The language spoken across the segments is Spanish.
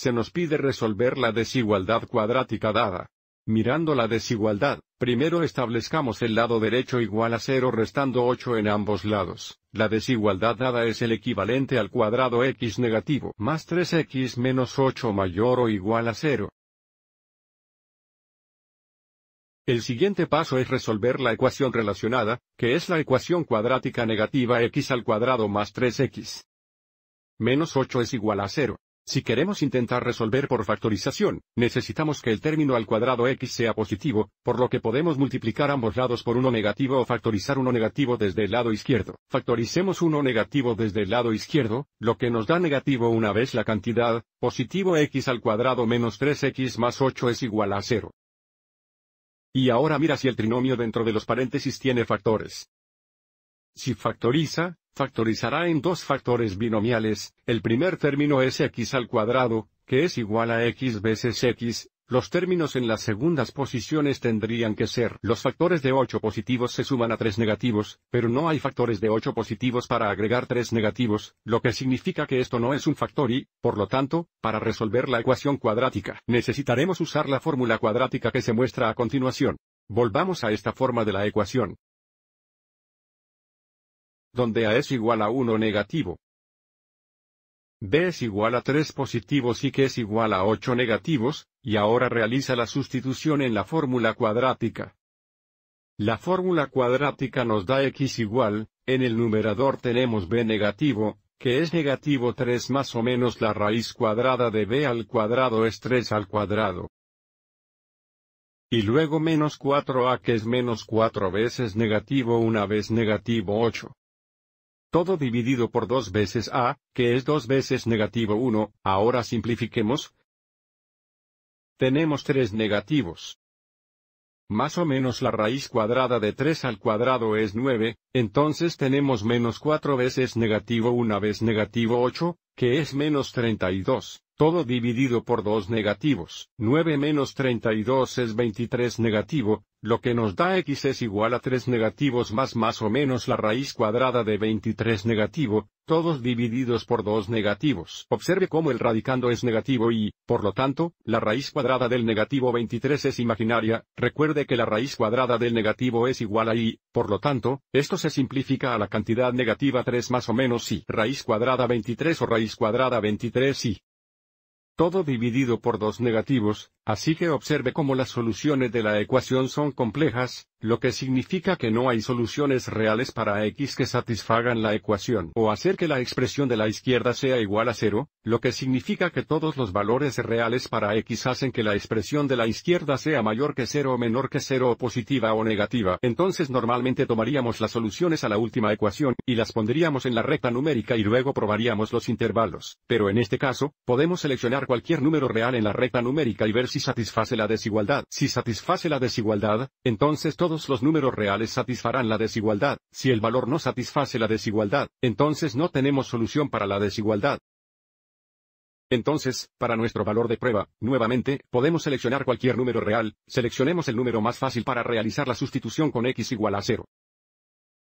se nos pide resolver la desigualdad cuadrática dada. Mirando la desigualdad, primero establezcamos el lado derecho igual a 0 restando 8 en ambos lados. La desigualdad dada es el equivalente al cuadrado x negativo más 3x menos 8 mayor o igual a 0. El siguiente paso es resolver la ecuación relacionada, que es la ecuación cuadrática negativa x al cuadrado más 3x. Menos 8 es igual a 0. Si queremos intentar resolver por factorización, necesitamos que el término al cuadrado x sea positivo, por lo que podemos multiplicar ambos lados por uno negativo o factorizar uno negativo desde el lado izquierdo. Factoricemos uno negativo desde el lado izquierdo, lo que nos da negativo una vez la cantidad, positivo x al cuadrado menos 3x más 8 es igual a 0. Y ahora mira si el trinomio dentro de los paréntesis tiene factores. Si factoriza, factorizará en dos factores binomiales, el primer término es x al cuadrado, que es igual a x veces x, los términos en las segundas posiciones tendrían que ser los factores de 8 positivos se suman a 3 negativos, pero no hay factores de 8 positivos para agregar 3 negativos, lo que significa que esto no es un factor y, por lo tanto, para resolver la ecuación cuadrática, necesitaremos usar la fórmula cuadrática que se muestra a continuación. Volvamos a esta forma de la ecuación donde A es igual a 1 negativo. B es igual a 3 positivos y que es igual a 8 negativos, y ahora realiza la sustitución en la fórmula cuadrática. La fórmula cuadrática nos da x igual, en el numerador tenemos b negativo, que es negativo 3 más o menos la raíz cuadrada de b al cuadrado es 3 al cuadrado. Y luego menos 4a que es menos 4 veces negativo una vez negativo 8. Todo dividido por 2 veces a, que es 2 veces negativo 1, ahora simplifiquemos. Tenemos tres negativos. Más o menos la raíz cuadrada de 3 al cuadrado es 9, entonces tenemos menos 4 veces negativo 1 vez negativo 8, que es menos 32 todo dividido por dos negativos, 9 menos 32 es 23 negativo, lo que nos da x es igual a 3 negativos más más o menos la raíz cuadrada de 23 negativo, todos divididos por dos negativos. Observe cómo el radicando es negativo y, por lo tanto, la raíz cuadrada del negativo 23 es imaginaria, recuerde que la raíz cuadrada del negativo es igual a y, por lo tanto, esto se simplifica a la cantidad negativa 3 más o menos y raíz cuadrada 23 o raíz cuadrada 23 y todo dividido por dos negativos, Así que observe cómo las soluciones de la ecuación son complejas, lo que significa que no hay soluciones reales para x que satisfagan la ecuación o hacer que la expresión de la izquierda sea igual a cero, lo que significa que todos los valores reales para x hacen que la expresión de la izquierda sea mayor que cero o menor que cero o positiva o negativa. Entonces normalmente tomaríamos las soluciones a la última ecuación y las pondríamos en la recta numérica y luego probaríamos los intervalos. Pero en este caso, podemos seleccionar cualquier número real en la recta numérica y ver si satisface la desigualdad. Si satisface la desigualdad, entonces todos los números reales satisfarán la desigualdad. Si el valor no satisface la desigualdad, entonces no tenemos solución para la desigualdad. Entonces, para nuestro valor de prueba, nuevamente, podemos seleccionar cualquier número real, seleccionemos el número más fácil para realizar la sustitución con x igual a 0.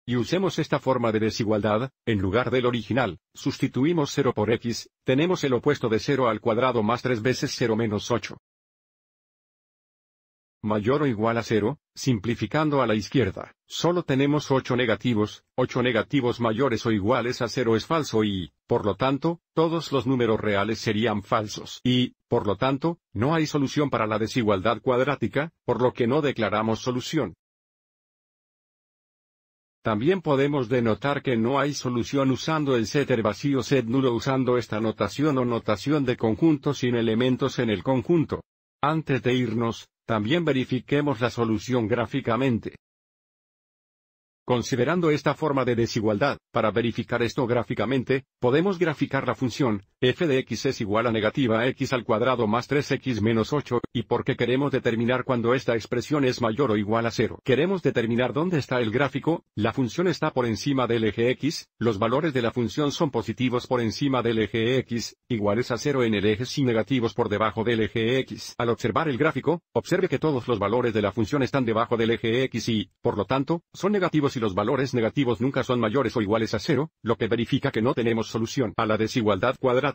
Y usemos esta forma de desigualdad, en lugar del original, sustituimos 0 por x, tenemos el opuesto de 0 al cuadrado más 3 veces 0 menos 8 mayor o igual a cero, simplificando a la izquierda, solo tenemos 8 negativos, 8 negativos mayores o iguales a cero es falso y, por lo tanto, todos los números reales serían falsos y, por lo tanto, no hay solución para la desigualdad cuadrática, por lo que no declaramos solución. También podemos denotar que no hay solución usando el setter vacío set nulo usando esta notación o notación de conjunto sin elementos en el conjunto. Antes de irnos, también verifiquemos la solución gráficamente. Considerando esta forma de desigualdad, para verificar esto gráficamente, podemos graficar la función, f de x es igual a negativa x al cuadrado más 3x menos 8, y porque queremos determinar cuando esta expresión es mayor o igual a 0. Queremos determinar dónde está el gráfico, la función está por encima del eje x, los valores de la función son positivos por encima del eje x, iguales a 0 en el eje y negativos por debajo del eje x. Al observar el gráfico, observe que todos los valores de la función están debajo del eje x y, por lo tanto, son negativos y los valores negativos nunca son mayores o iguales a 0, lo que verifica que no tenemos solución a la desigualdad cuadrada